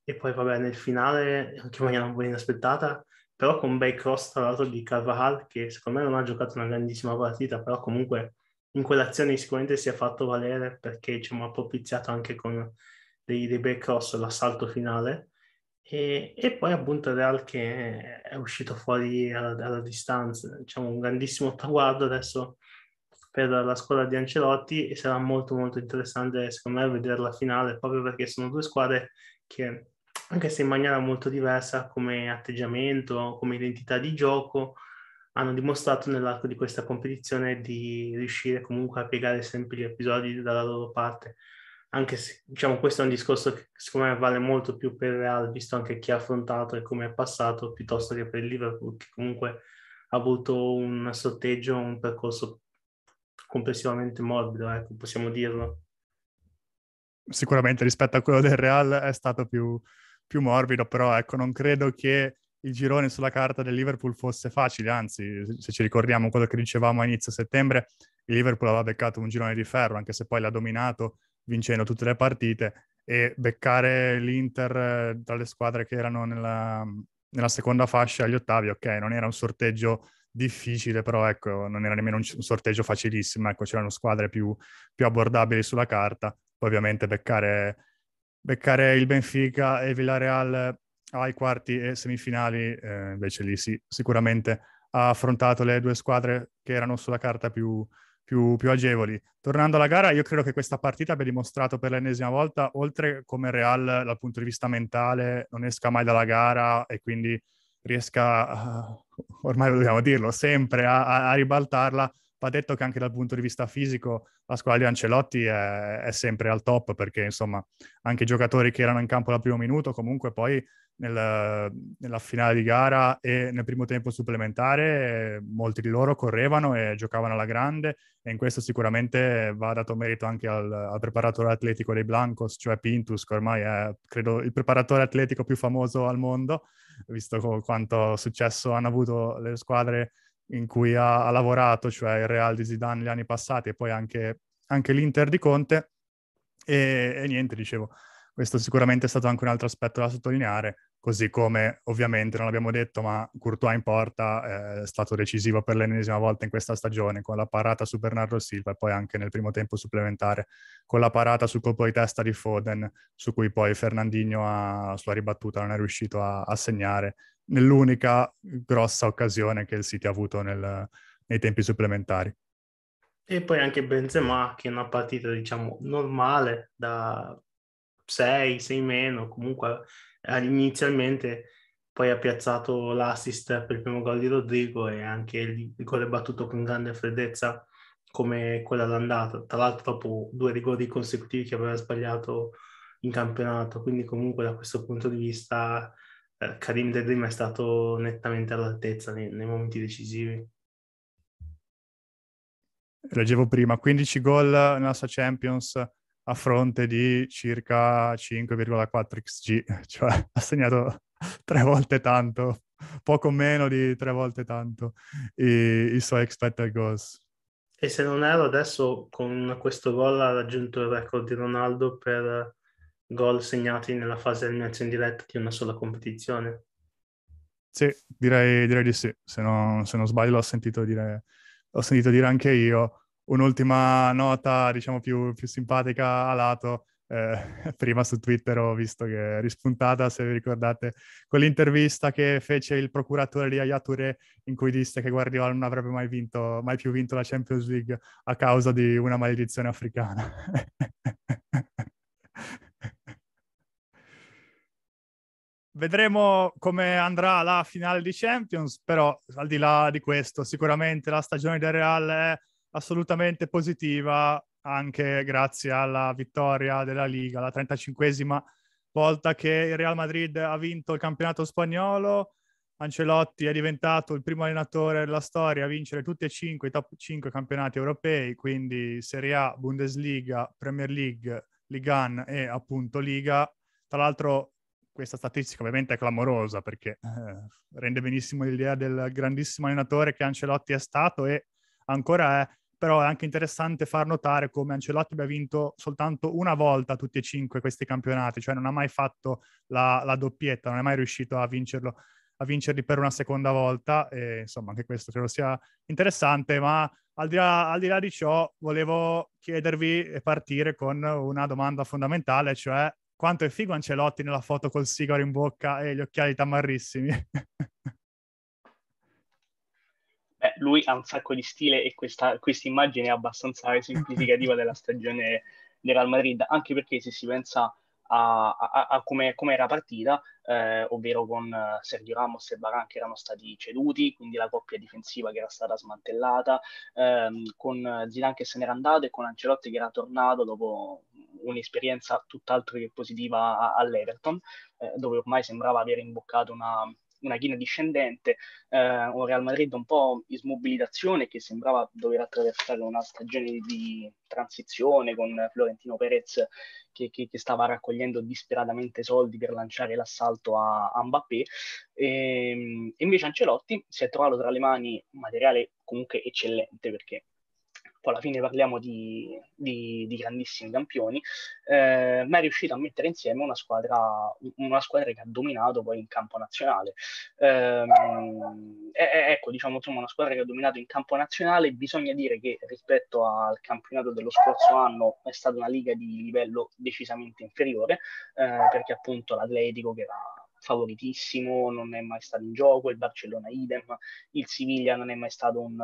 e poi vabbè nel finale, anche in maniera un po' inaspettata, però con un bel cross tra l'altro di Carvajal che secondo me non ha giocato una grandissima partita, però comunque in quell'azione sicuramente si è fatto valere perché diciamo, ha propiziato anche con dei, dei bei cross l'assalto finale. E, e, poi appunto Real che è uscito fuori alla, alla distanza, diciamo un grandissimo traguardo adesso per la squadra di Ancelotti e sarà molto molto interessante secondo me vedere la finale proprio perché sono due squadre che anche se in maniera molto diversa come atteggiamento, come identità di gioco, hanno dimostrato nell'arco di questa competizione di riuscire comunque a piegare sempre gli episodi dalla loro parte. Anche se diciamo questo è un discorso che secondo me vale molto più per Real, visto anche chi ha affrontato e come è passato, piuttosto che per il Liverpool, che comunque ha avuto un sorteggio, un percorso complessivamente morbido, ecco, possiamo dirlo. Sicuramente rispetto a quello del Real è stato più, più morbido, però ecco, non credo che il girone sulla carta del Liverpool fosse facile, anzi, se ci ricordiamo quello che dicevamo a inizio settembre, il Liverpool aveva beccato un girone di ferro, anche se poi l'ha dominato vincendo tutte le partite e beccare l'Inter eh, dalle squadre che erano nella, nella seconda fascia agli ottavi, ok, non era un sorteggio difficile, però ecco, non era nemmeno un, un sorteggio facilissimo, ecco, c'erano squadre più, più, abbordabili sulla carta, poi ovviamente beccare beccare il Benfica e il Villarreal eh, ai quarti e semifinali, eh, invece lì sì, sicuramente ha affrontato le due squadre che erano sulla carta più, più, più, agevoli. Tornando alla gara, io credo che questa partita abbia dimostrato per l'ennesima volta, oltre come Real dal punto di vista mentale non esca mai dalla gara e quindi riesca, uh, ormai lo dobbiamo dirlo, sempre a, a ribaltarla, Va detto che anche dal punto di vista fisico la Ancelotti è, è sempre al top perché insomma anche i giocatori che erano in campo dal primo minuto comunque poi nel, nella finale di gara e nel primo tempo supplementare molti di loro correvano e giocavano alla grande e in questo sicuramente va dato merito anche al, al preparatore atletico dei Blancos, cioè Pintus, che ormai è credo il preparatore atletico più famoso al mondo, visto co- quanto successo hanno avuto le squadre in cui ha, ha, lavorato, cioè il Real di Zidane negli anni passati e poi anche, anche l'Inter di Conte. E, e, niente, dicevo, questo sicuramente è stato anche un altro aspetto da sottolineare, così come ovviamente non l'abbiamo detto, ma Courtois in porta eh, è stato decisivo per l'ennesima volta in questa stagione con la parata su Bernardo Silva e poi anche nel primo tempo supplementare con la parata sul colpo di testa di Foden, su cui poi Fernandinho ha, sua ribattuta non è riuscito a, a segnare nell'unica grossa occasione che il City ha avuto nel, nei tempi supplementari. E poi anche Benzema, che è una partita, diciamo, normale, da 6, 6 meno, comunque eh, inizialmente poi ha piazzato l'assist per il primo gol di Rodrigo e anche il, il gol è battuto con grande freddezza come quella d'andata, tra l'altro dopo due rigori consecutivi che aveva sbagliato in campionato, quindi comunque da questo punto di vista eh, Karim Dedrim è stato nettamente all'altezza nei, nei momenti decisivi. Leggevo prima, 15 gol nella sua Champions a fronte di circa 5,4 XG, cioè ha segnato tre volte tanto, poco meno di tre volte tanto i, i suoi expected goals. E se non erro adesso con questo gol ha raggiunto il record di Ronaldo per gol segnati nella fase di eliminazione diretta di una sola competizione. Sì, direi, direi di sì, se, no, se non sbaglio l'ho sentito dire, l'ho sentito dire anche io. Un'ultima nota, diciamo, più, più simpatica a lato. Eh, prima su Twitter ho visto che è rispuntata, se vi ricordate, quell'intervista che fece il procuratore di Ayature in cui disse che Guardiola non avrebbe mai, vinto, mai più vinto la Champions League a causa di una maledizione africana. Vedremo come andrà la finale di Champions, però al di là di questo, sicuramente la stagione del Real è assolutamente positiva, anche grazie alla vittoria della Liga, la 35esima volta che il Real Madrid ha vinto il campionato spagnolo. Ancelotti è diventato il primo allenatore della storia a vincere tutti e cinque i top 5 campionati europei, quindi Serie A, Bundesliga, Premier League, Ligan e appunto Liga. Tra l'altro questa statistica ovviamente è clamorosa perché eh, rende benissimo l'idea del grandissimo allenatore che Ancelotti è stato e ancora è, però è anche interessante far notare come Ancelotti abbia vinto soltanto una volta tutti e cinque questi campionati, cioè non ha mai fatto la, la doppietta, non è mai riuscito a vincerlo a vincerli per una seconda volta. E, insomma, anche questo credo sia interessante, ma al di, là, al di là di ciò volevo chiedervi e partire con una domanda fondamentale, cioè quanto è figo Ancelotti nella foto col sigaro in bocca e gli occhiali tamarrissimi. Beh, lui ha un sacco di stile e questa immagine è abbastanza significativa della stagione del Real Madrid, anche perché se si pensa a, a, a come, era partita, eh, ovvero con eh, Sergio Ramos e Baran che erano stati ceduti, quindi la coppia difensiva che era stata smantellata, ehm, con Zidane che se n'era andato e con Ancelotti che era tornato dopo un'esperienza tutt'altro che positiva all'Everton, eh, dove ormai sembrava aver imboccato una, una china discendente, eh, un Real Madrid un po' in smobilitazione che sembrava dover attraversare una stagione di transizione con Florentino Perez che, che, che stava raccogliendo disperatamente soldi per lanciare l'assalto a, a Mbappé. Ehm, e, invece Ancelotti si è trovato tra le mani un materiale comunque eccellente perché poi alla fine parliamo di, di, di grandissimi campioni, eh, ma è riuscito a mettere insieme una squadra, una squadra che ha dominato poi in campo nazionale. Eh, eh, ecco, diciamo insomma, una squadra che ha dominato in campo nazionale, bisogna dire che rispetto al campionato dello scorso anno è stata una liga di livello decisamente inferiore, eh, perché appunto l'Atletico che era favoritissimo, non è mai stato in gioco, il Barcellona idem, il Siviglia non è mai stato un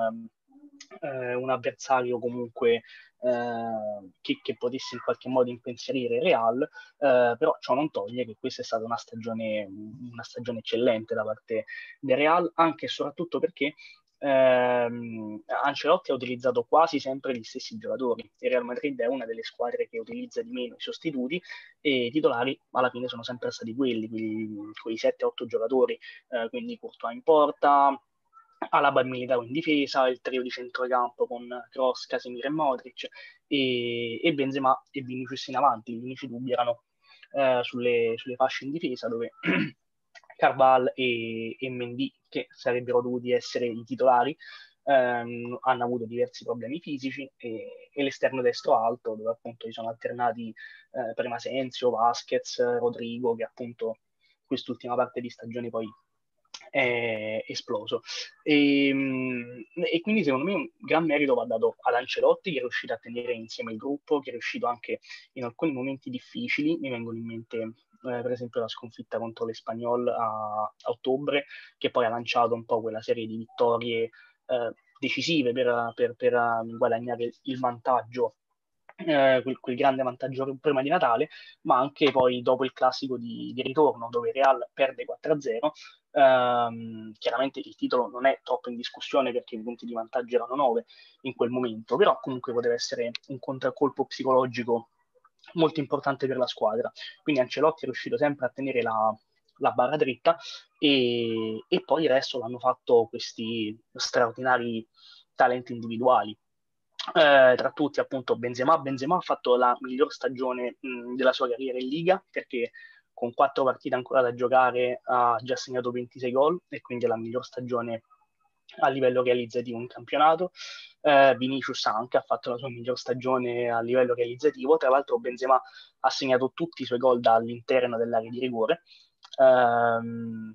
eh, un avversario comunque eh, che, che, potesse in qualche modo impensierire Real, eh, però ciò non toglie che questa è stata una stagione, una stagione eccellente da parte del Real, anche e soprattutto perché ehm, Ancelotti ha utilizzato quasi sempre gli stessi giocatori. Il Real Madrid è una delle squadre che utilizza di meno i sostituti e i titolari alla fine sono sempre stati quelli, quei, quei 7-8 giocatori, eh, quindi Courtois in porta, Alaba è militato in difesa, il trio di centrocampo con Cross, Casemiro e Modric e, e Benzema e Vinicius in avanti. Gli unici dubbi erano eh, sulle, sulle, fasce in difesa dove Carval e, e Mendy, che sarebbero dovuti essere i titolari, ehm, hanno avuto diversi problemi fisici e, e, l'esterno destro alto dove appunto si sono alternati eh, prima Senzio, Vasquez, Rodrigo che appunto quest'ultima parte di stagione poi è esploso. E, ehm, e, quindi secondo me un gran merito va dato ad Ancelotti che è riuscito a tenere insieme il gruppo, che è riuscito anche in alcuni momenti difficili, mi vengono in mente eh, per esempio la sconfitta contro l'Espagnol a, a, ottobre, che poi ha lanciato un po' quella serie di vittorie eh, decisive per, per, per guadagnare il vantaggio eh, quel, quel, grande vantaggio prima di Natale, ma anche poi dopo il classico di, di ritorno dove Real perde 4-0. Ehm, chiaramente il titolo non è troppo in discussione perché i punti di vantaggio erano 9 in quel momento, però comunque poteva essere un contraccolpo psicologico molto importante per la squadra. Quindi Ancelotti è riuscito sempre a tenere la, la barra dritta e, e poi il resto l'hanno fatto questi straordinari talenti individuali eh, tra tutti appunto Benzema. Benzema ha fatto la miglior stagione mh, della sua carriera in Liga perché con quattro partite ancora da giocare ha già segnato 26 gol e quindi è la miglior stagione a livello realizzativo in campionato. Eh, Vinicius anche ha fatto la sua miglior stagione a livello realizzativo. Tra l'altro Benzema ha segnato tutti i suoi gol dall'interno dell'area di rigore. Um,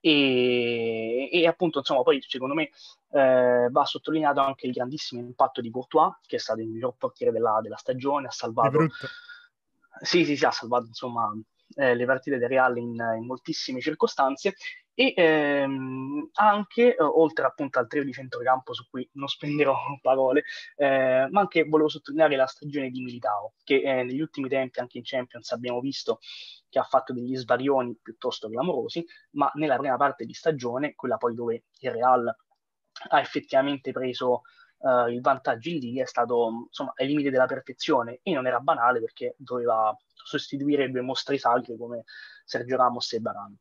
e, e appunto, insomma, poi secondo me eh, va sottolineato anche il grandissimo impatto di Courtois, che è stato il miglior portiere della, della stagione, ha salvato... Sì, sì, sì, ha salvato insomma eh, le partite del Real in, in, moltissime circostanze e ehm, anche, eh, oltre appunto al trio di centrocampo su cui non spenderò parole, eh, ma anche volevo sottolineare la stagione di Militao, che eh, negli ultimi tempi anche in Champions abbiamo visto che ha fatto degli svarioni piuttosto clamorosi, ma nella prima parte di stagione, quella poi dove il Real ha effettivamente preso uh, il vantaggio in lì, è stato insomma ai limiti della perfezione e non era banale perché doveva sostituire due mostri sacri come Sergio Ramos e Barano.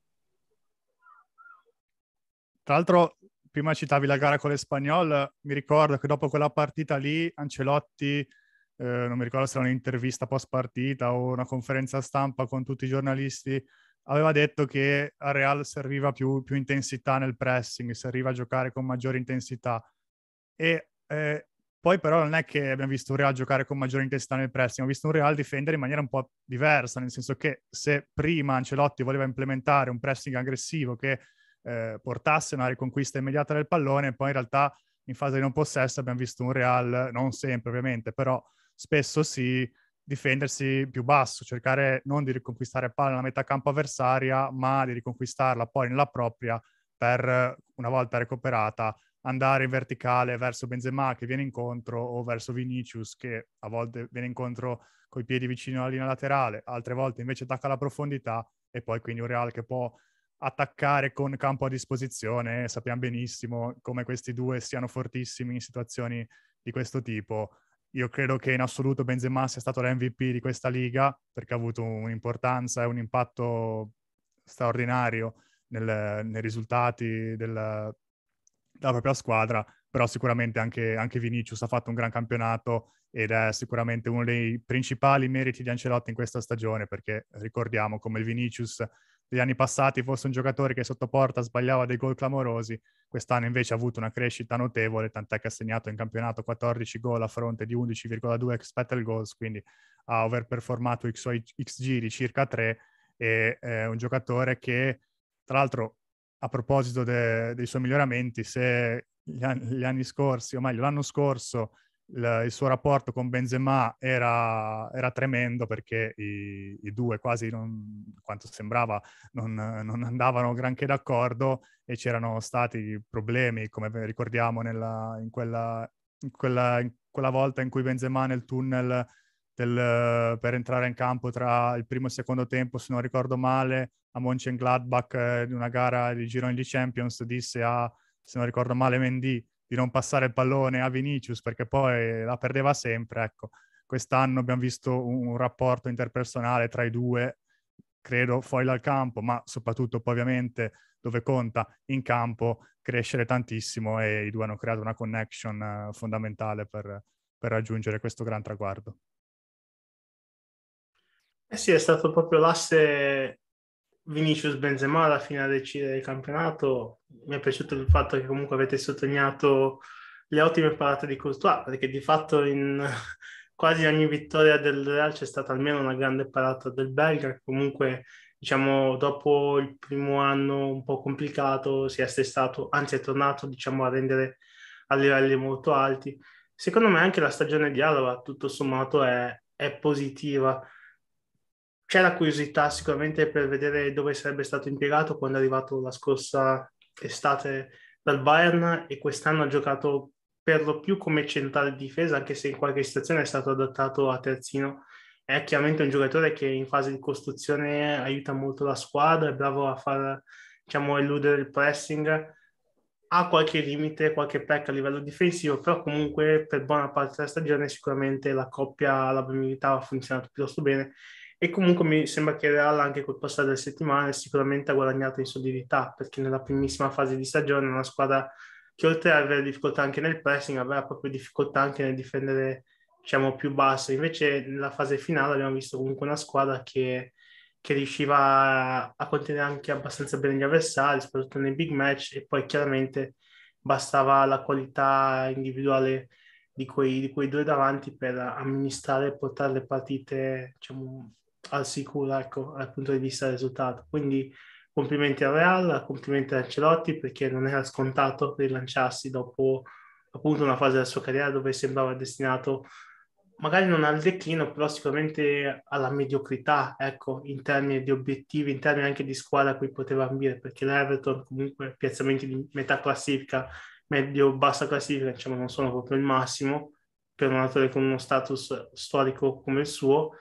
Tra l'altro, prima citavi la gara con l'Espagnol, mi ricordo che dopo quella partita lì Ancelotti, eh, non mi ricordo se era un'intervista post partita o una conferenza stampa con tutti i giornalisti, aveva detto che a Real serviva più, più intensità nel pressing, serviva a giocare con maggiore intensità. E eh, poi però non è che abbiamo visto un Real giocare con maggiore intensità nel pressing, abbiamo visto un Real difendere in maniera un po' diversa, nel senso che se prima Ancelotti voleva implementare un pressing aggressivo che eh, portasse una riconquista immediata del pallone, poi in realtà in fase di non possesso abbiamo visto un Real, non sempre ovviamente, però spesso sì, difendersi più basso, cercare non di riconquistare palla nella metà campo avversaria, ma di riconquistarla poi nella propria per, una volta recuperata, andare in verticale verso Benzema che viene incontro o verso Vinicius che a volte viene incontro coi piedi vicino alla linea laterale, altre volte invece attacca la profondità e poi quindi un Real che può attaccare con campo a disposizione, sappiamo benissimo come questi due siano fortissimi in situazioni di questo tipo. Io credo che in assoluto Benzema sia stato l'MVP di questa liga perché ha avuto un'importanza e un impatto straordinario nel, nei risultati del, della propria squadra, però sicuramente anche, anche Vinicius ha fatto un gran campionato ed è sicuramente uno dei principali meriti di Ancelotti in questa stagione perché ricordiamo come il Vinicius degli anni passati fosse un giocatore che sotto porta sbagliava dei gol clamorosi, quest'anno invece ha avuto una crescita notevole, tant'è che ha segnato in campionato 14 gol a fronte di 11,2 expected goals, quindi ha overperformato XG di circa 3 e è un giocatore che tra l'altro a proposito de- dei suoi miglioramenti, se gli anni, gli anni scorsi, o meglio l'anno scorso, il, il suo rapporto con Benzema era, era tremendo perché i, i due quasi, non, quanto sembrava, non, non, andavano granché d'accordo e c'erano stati problemi, come ricordiamo, nella, in, quella, in, quella, in quella volta in cui Benzema nel tunnel del, per entrare in campo tra il primo e il secondo tempo, se non ricordo male, a Mönchengladbach eh, di una gara di gironi di Champions disse a, se non ricordo male, Mendy di non passare il pallone a Vinicius perché poi la perdeva sempre, ecco. Quest'anno abbiamo visto un, rapporto interpersonale tra i due, credo, fuori dal campo, ma soprattutto poi ovviamente dove conta in campo crescere tantissimo e i due hanno creato una connection eh, fondamentale per, per raggiungere questo gran traguardo. Eh sì, è stato proprio l'asse Vinicius Benzema alla fine a decidere il campionato. Mi è piaciuto il fatto che comunque avete sottolineato le ottime parate di Courtois, perché di fatto in quasi ogni vittoria del Real c'è stata almeno una grande parata del belga, che comunque diciamo dopo il primo anno un po' complicato si è stato, anzi è tornato diciamo a rendere a livelli molto alti. Secondo me anche la stagione di Alava tutto sommato è, è positiva c'è la curiosità sicuramente per vedere dove sarebbe stato impiegato quando è arrivato la scorsa estate dal Bayern e quest'anno ha giocato per lo più come centrale di difesa, anche se in qualche situazione è stato adattato a terzino. È chiaramente un giocatore che in fase di costruzione aiuta molto la squadra, è bravo a far diciamo, eludere il pressing, ha qualche limite, qualche pecca a livello difensivo, però comunque per buona parte della stagione sicuramente la coppia la Bermilitao ha funzionato piuttosto bene e comunque mi sembra che Real anche col passare delle settimane sicuramente ha guadagnato in solidità perché nella primissima fase di stagione è una squadra che oltre ad avere difficoltà anche nel pressing aveva proprio difficoltà anche nel difendere diciamo più basso invece nella fase finale abbiamo visto comunque una squadra che, che riusciva a contenere anche abbastanza bene gli avversari soprattutto nei big match e poi chiaramente bastava la qualità individuale di quei, di quei due davanti per amministrare e portare le partite diciamo, al sicuro ecco, dal punto di vista del risultato. Quindi complimenti al Real, complimenti a Ancelotti perché non era scontato rilanciarsi dopo appunto una fase della sua carriera dove sembrava destinato magari non al declino, però sicuramente alla mediocrità, ecco, in termini di obiettivi, in termini anche di squadra a cui poteva ambire, perché l'Everton comunque piazzamenti di metà classifica, medio-bassa classifica, diciamo, non sono proprio il massimo per un attore con uno status storico come il suo,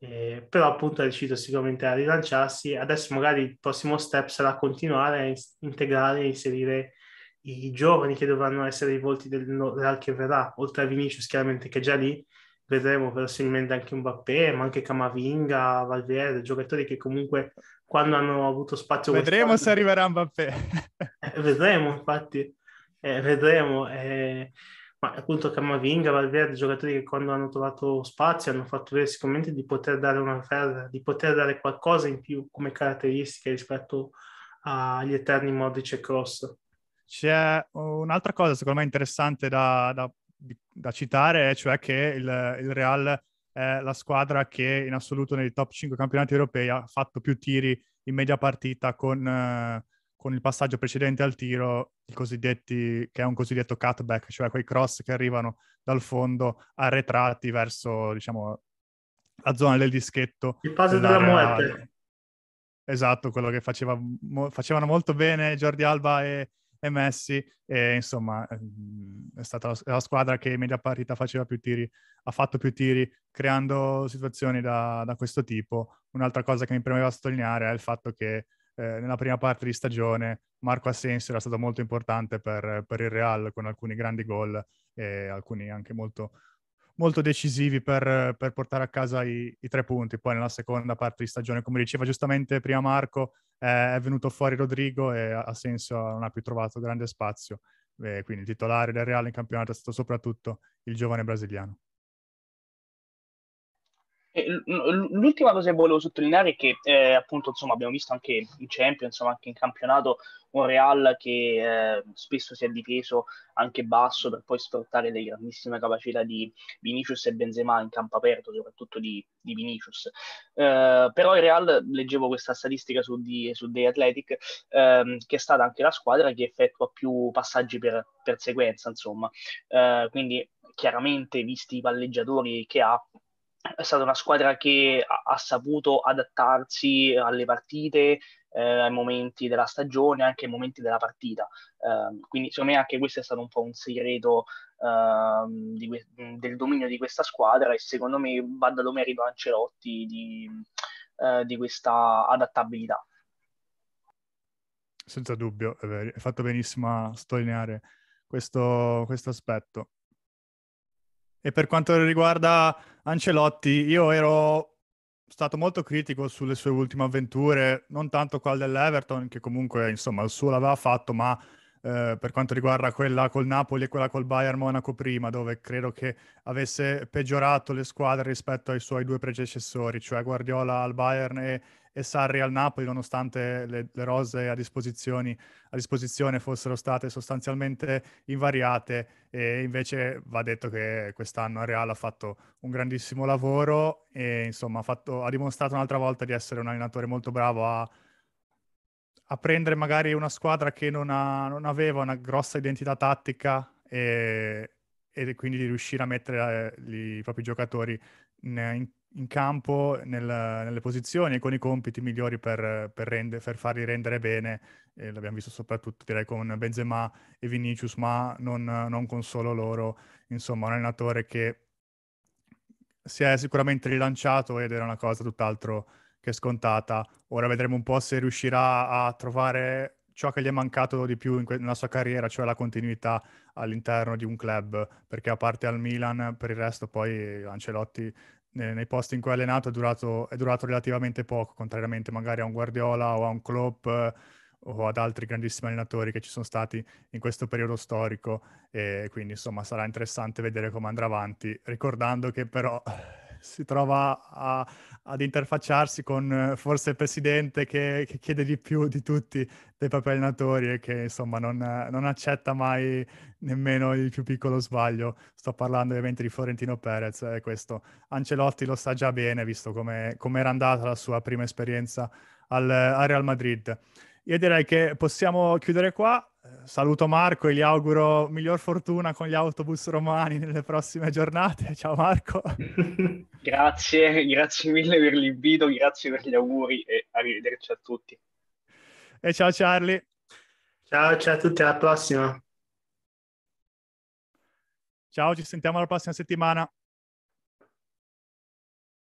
eh, però appunto è riuscito sicuramente a rilanciarsi. Adesso magari il prossimo step sarà continuare a in- integrare e inserire i giovani che dovranno essere i volti del Real che verrà, oltre a Vinicius chiaramente che è già lì, vedremo verosimilmente anche Mbappé, ma anche Camavinga, Valverde, giocatori che comunque quando hanno avuto spazio... Vedremo quest'anno... se arriverà Mbappé. eh, vedremo, infatti, eh, vedremo. Eh, ma appunto Camavinga, Valverde, giocatori che quando hanno trovato spazio hanno fatto vedere sicuramente di poter dare una ferra, di poter dare qualcosa in più come caratteristiche rispetto agli eterni Modric e Cross. C'è un'altra cosa secondo me interessante da, da, da citare, cioè che il, il, Real è la squadra che in assoluto nei top 5 campionati europei ha fatto più tiri in media partita con... Eh, con il passaggio precedente al tiro, che è un cosiddetto cutback, cioè quei cross che arrivano dal fondo arretrati verso, diciamo, la zona del dischetto. Il passo della muerte. Esatto, quello che faceva, mo, facevano molto bene Jordi Alba e, e Messi, e insomma ehm, è stata la, la, squadra che in media partita faceva più tiri, ha fatto più tiri, creando situazioni da, da questo tipo. Un'altra cosa che mi premeva sottolineare è il fatto che eh, nella prima parte di stagione Marco Asensio era stato molto importante per, per il Real con alcuni grandi gol e alcuni anche molto, molto decisivi per, per, portare a casa i, i, tre punti. Poi nella seconda parte di stagione, come diceva giustamente prima Marco, eh, è venuto fuori Rodrigo e Asensio non ha più trovato grande spazio. E quindi il titolare del Real in campionato è stato soprattutto il giovane brasiliano. L'ultima cosa che volevo sottolineare è che eh, appunto insomma, abbiamo visto anche in Champions, insomma, anche in campionato, un Real che eh, spesso si è difeso anche basso per poi sfruttare le grandissime capacità di Vinicius e Benzema in campo aperto, soprattutto di, di Vinicius. Eh, però il Real, leggevo questa statistica su, di, su The Athletic, ehm, che è stata anche la squadra che effettua più passaggi per, per sequenza, insomma. Eh, quindi chiaramente, visti i palleggiatori che ha, è stata una squadra che ha, ha saputo adattarsi alle partite, eh, ai momenti della stagione, anche ai momenti della partita. Eh, quindi secondo me anche questo è stato un po' un segreto eh, di, del dominio di questa squadra e secondo me va dato merito a Ancelotti di, eh, di questa adattabilità. Senza dubbio, è, vero. è fatto benissimo a sottolineare questo, questo aspetto. E per quanto riguarda Ancelotti, io ero stato molto critico sulle sue ultime avventure, non tanto quella dell'Everton, che comunque insomma il suo l'aveva fatto, ma eh, per quanto riguarda quella col Napoli e quella col Bayern Monaco prima, dove credo che avesse peggiorato le squadre rispetto ai suoi due predecessori, cioè Guardiola al Bayern e e Sarri al Napoli, nonostante le, le rose a, a disposizione, fossero state sostanzialmente invariate. E invece va detto che quest'anno Real ha fatto un grandissimo lavoro e insomma ha, fatto, ha dimostrato un'altra volta di essere un allenatore molto bravo a, a prendere magari una squadra che non, ha, non aveva una grossa identità tattica e, e, quindi di riuscire a mettere eh, i propri giocatori in, in in campo nel, nelle posizioni e con i compiti migliori per, per, rende, per farli rendere bene, e l'abbiamo visto soprattutto direi con Benzema e Vinicius, ma non, non con solo loro, insomma un allenatore che si è sicuramente rilanciato ed era una cosa tutt'altro che scontata. Ora vedremo un po' se riuscirà a trovare ciò che gli è mancato di più que- nella sua carriera, cioè la continuità all'interno di un club, perché a parte al Milan, per il resto poi Ancelotti nei, nei posti in cui ha allenato è durato, è durato, relativamente poco, contrariamente magari a un Guardiola o a un Klopp eh, o ad altri grandissimi allenatori che ci sono stati in questo periodo storico e quindi insomma sarà interessante vedere come andrà avanti, ricordando che però si trova a, ad interfacciarsi con forse il presidente che, che, chiede di più di tutti dei propri allenatori e che insomma non, non, accetta mai nemmeno il più piccolo sbaglio. Sto parlando ovviamente di Florentino Perez e questo Ancelotti lo sa già bene visto come, era andata la sua prima esperienza al, al Real Madrid. Io direi che possiamo chiudere qua. Eh, saluto Marco e gli auguro miglior fortuna con gli autobus romani nelle prossime giornate. Ciao Marco. grazie, grazie mille per l'invito, grazie per gli auguri e arrivederci a tutti. E ciao Charlie. Ciao, ciao a tutti, alla prossima. Ciao, ci sentiamo la prossima settimana.